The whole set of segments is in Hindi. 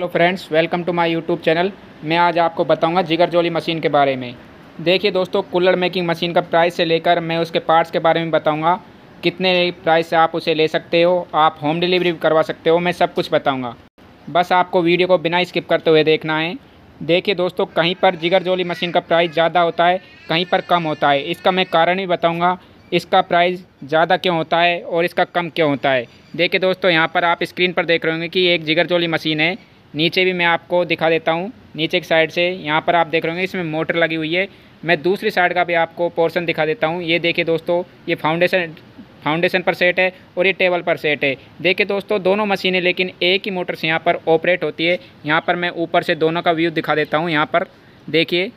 hello friends welcome to my YouTube channel मैं आज आपको बताऊंगा जिगर जोली मशीन के बारे में देखिए दोस्तों कूलर मेकिंग मशीन का प्राइस से लेकर मैं उसके पार्ट्स के बारे में बताऊंगा कितने प्राइस से आप उसे ले सकते हो आप होम डिलीवरी भी करवा सकते हो मैं सब कुछ बताऊँगा बस आपको वीडियो को बिना स्किप करते हुए देखना है देखिए दोस्तों कहीं पर जिगर जोली मशीन का प्राइस ज़्यादा होता है कहीं पर कम होता है इसका मैं कारण भी बताऊँगा इसका प्राइस ज़्यादा क्यों होता है और इसका कम क्यों होता है देखिए दोस्तों यहाँ पर आप स्क्रीन पर देख रहे होंगे कि एक जिगर जोली मशीन है नीचे भी मैं आपको दिखा देता हूँ नीचे की साइड से यहाँ पर आप देख रहे होंगे इसमें मोटर लगी हुई है मैं दूसरी साइड का भी आपको पोर्शन दिखा देता हूँ ये देखिए दोस्तों ये फाउंडेशन फाउंडेशन पर सेट है और ये टेबल पर सेट है देखिए दोस्तों दोनों मशीनें लेकिन एक ही मोटर से यहाँ पर ऑपरेट होती है यहाँ पर मैं ऊपर से दोनों का व्यू दिखा देता हूँ यहाँ पर देखिए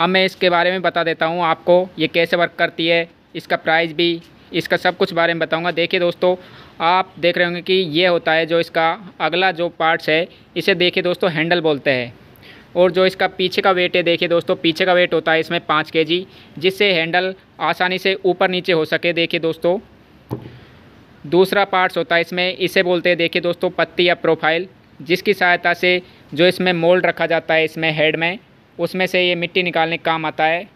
अब मैं इसके बारे में बता देता हूँ आपको ये कैसे वर्क करती है इसका प्राइस भी इसका सब कुछ बारे में बताऊँगा देखिए दोस्तों आप देख रहे होंगे कि ये होता है जो इसका अगला जो पार्ट्स है इसे देखिए दोस्तों हैंडल बोलते हैं और जो इसका पीछे का वेट है देखिए दोस्तों पीछे का वेट होता है इसमें पाँच के जी जिससे हैंडल आसानी से ऊपर नीचे हो सके देखिए दोस्तों दूसरा पार्ट्स होता है इसमें इसे बोलते हैं देखिए दोस्तों पत्ती या प्रोफाइल जिसकी सहायता से जो इसमें मोल्ड रखा जाता है इसमें हेड में उसमें से ये मिट्टी निकालने का काम आता है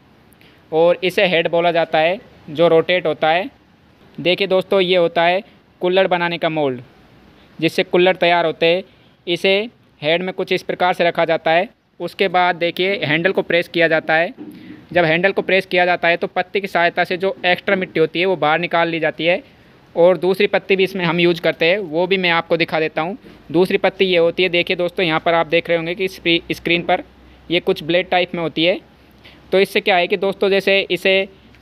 और इसे हेड बोला जाता है जो रोटेट होता है देखिए दोस्तों ये होता है कुल्लड़ बनाने का मोल्ड जिससे कुल्लड़ तैयार होते हैं इसे हेड में कुछ इस प्रकार से रखा जाता है उसके बाद देखिए हैंडल को प्रेस किया जाता है जब हैंडल को प्रेस किया जाता है तो पत्ती की सहायता से जो एक्स्ट्रा मिट्टी होती है वो बाहर निकाल ली जाती है और दूसरी पत्ती भी इसमें हम यूज करते हैं वो भी मैं आपको दिखा देता हूँ दूसरी पत्ती ये होती है देखिए दोस्तों यहाँ पर आप देख रहे होंगे कि स्क्रीन पर ये कुछ ब्लेड टाइप में होती है तो इससे क्या है कि दोस्तों जैसे इसे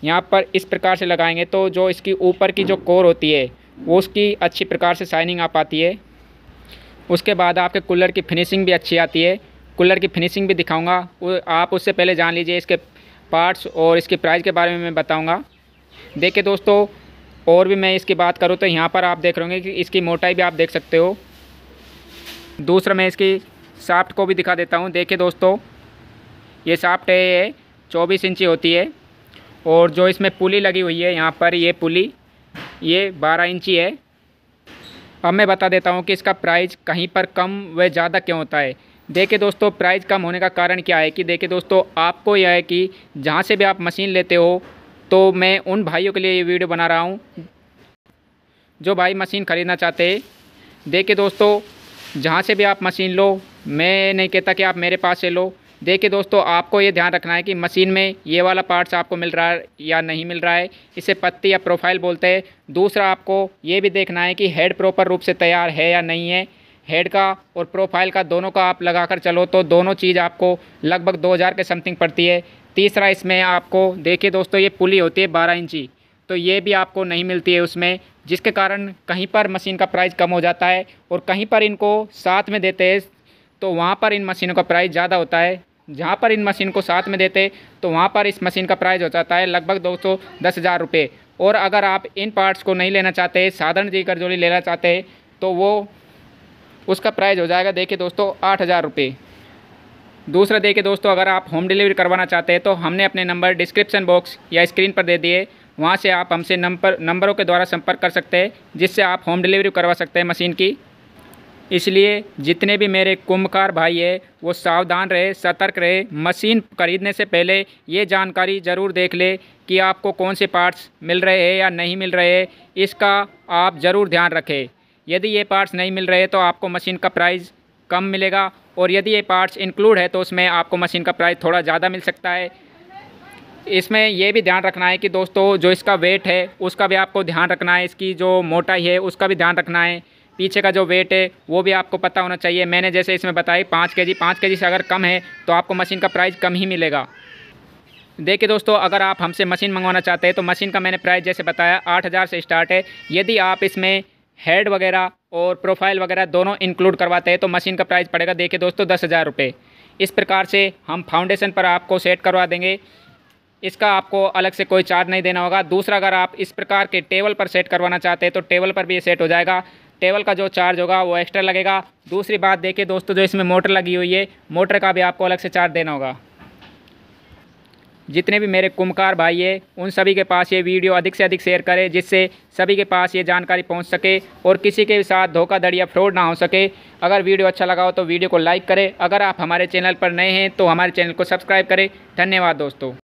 यहाँ पर इस प्रकार से लगाएंगे तो जो इसकी ऊपर की जो कोर होती है वो उसकी अच्छी प्रकार से शाइनिंग आ पाती है उसके बाद आपके कूलर की फिनिशिंग भी अच्छी आती है कूलर की फिनिशिंग भी दिखाऊंगा आप उससे पहले जान लीजिए इसके पार्ट्स और इसके प्राइस के बारे में मैं बताऊंगा देखिए दोस्तों और भी मैं इसकी बात करूँ तो यहाँ पर आप देख रहे कि इसकी मोटाई भी आप देख सकते हो दूसरा मैं इसकी साफ्ट को भी दिखा देता हूँ देखिए दोस्तों ये साफ्ट है ये चौबीस इंची होती है और जो इसमें पुली लगी हुई है यहाँ पर ये पुली ये बारह इंची है अब मैं बता देता हूँ कि इसका प्राइस कहीं पर कम व ज़्यादा क्यों होता है देखिए दोस्तों प्राइस कम होने का कारण क्या है कि देखिए दोस्तों आपको यह है कि जहाँ से भी आप मशीन लेते हो तो मैं उन भाइयों के लिए ये वीडियो बना रहा हूँ जो भाई मशीन ख़रीदना चाहते हैं देखिए दोस्तों जहाँ से भी आप मशीन लो मैं नहीं कहता कि आप मेरे पास से लो देखिए दोस्तों आपको ये ध्यान रखना है कि मशीन में ये वाला पार्ट्स आपको मिल रहा है या नहीं मिल रहा है इसे पत्ती या प्रोफाइल बोलते हैं दूसरा आपको ये भी देखना है कि हेड प्रॉपर रूप से तैयार है या नहीं है हेड का और प्रोफाइल का दोनों का आप लगाकर चलो तो दोनों चीज़ आपको लगभग 2000 के समथिंग पड़ती है तीसरा इसमें आपको देखिए दोस्तों ये पुली होती है बारह इंची तो ये भी आपको नहीं मिलती है उसमें जिसके कारण कहीं पर मशीन का प्राइस कम हो जाता है और कहीं पर इनको साथ में देते हैं तो वहाँ पर इन मशीनों का प्राइस ज़्यादा होता है जहाँ पर इन मशीन को साथ में देते तो वहाँ पर इस मशीन का प्राइस हो जाता है लगभग दो सौ दस हज़ार रुपये और अगर आप इन पार्ट्स को नहीं लेना चाहते साधारण जी करजोली लेना चाहते तो वो उसका प्राइस हो जाएगा देखिए दोस्तों आठ हज़ार रुपये दूसरा देखिए दोस्तों अगर आप होम डिलीवरी करवाना चाहते हैं तो हमने अपने नंबर डिस्क्रिप्शन बॉक्स या स्क्रीन पर दे दिए वहाँ से आप हमसे नंबर नंबरों के द्वारा संपर्क कर सकते हैं जिससे आप होम डिलीवरी करवा सकते हैं मशीन की इसलिए जितने भी मेरे कुंभकार भाई है वो सावधान रहे सतर्क रहे मशीन खरीदने से पहले ये जानकारी ज़रूर देख ले कि आपको कौन से पार्ट्स मिल रहे हैं या नहीं मिल रहे हैं इसका आप ज़रूर ध्यान रखें यदि ये पार्ट्स नहीं मिल रहे तो आपको मशीन का प्राइस कम मिलेगा और यदि ये पार्ट्स इंक्लूड है तो उसमें आपको मशीन का प्राइस थोड़ा ज़्यादा मिल सकता है इसमें यह भी ध्यान रखना है कि दोस्तों जो इसका वेट है उसका भी आपको ध्यान रखना है इसकी जो मोटाई है उसका भी ध्यान रखना है पीछे का जो वेट है वो भी आपको पता होना चाहिए मैंने जैसे इसमें बताई पाँच के जी पाँच के जी से अगर कम है तो आपको मशीन का प्राइस कम ही मिलेगा देखिए दोस्तों अगर आप हमसे मशीन मंगवाना चाहते हैं तो मशीन का मैंने प्राइस जैसे बताया आठ हज़ार से स्टार्ट है यदि आप इसमें हेड वगैरह और प्रोफाइल वगैरह दोनों इंक्लूड करवाते हैं तो मशीन का प्राइस पड़ेगा देखिए दोस्तों दस हज़ार रुपये इस प्रकार से हम फाउंडेशन पर आपको सेट करवा देंगे इसका आपको अलग से कोई चार्ज नहीं देना होगा दूसरा अगर आप इस प्रकार के टेबल पर सेट करवाना चाहते हैं तो टेबल पर भी ये सेट हो जाएगा टेबल का जो चार्ज होगा वो एक्स्ट्रा लगेगा दूसरी बात देखिए दोस्तों जो इसमें मोटर लगी हुई है मोटर का भी आपको अलग से चार्ज देना होगा जितने भी मेरे कुंभकार भाई है उन सभी के पास ये वीडियो अधिक से अधिक शेयर करें जिससे सभी के पास ये जानकारी पहुंच सके और किसी के साथ धोखाधड़ी या फ्रॉड ना हो सके अगर वीडियो अच्छा लगा हो तो वीडियो को लाइक करें अगर आप हमारे चैनल पर नए हैं तो हमारे चैनल को सब्सक्राइब करें धन्यवाद दोस्तों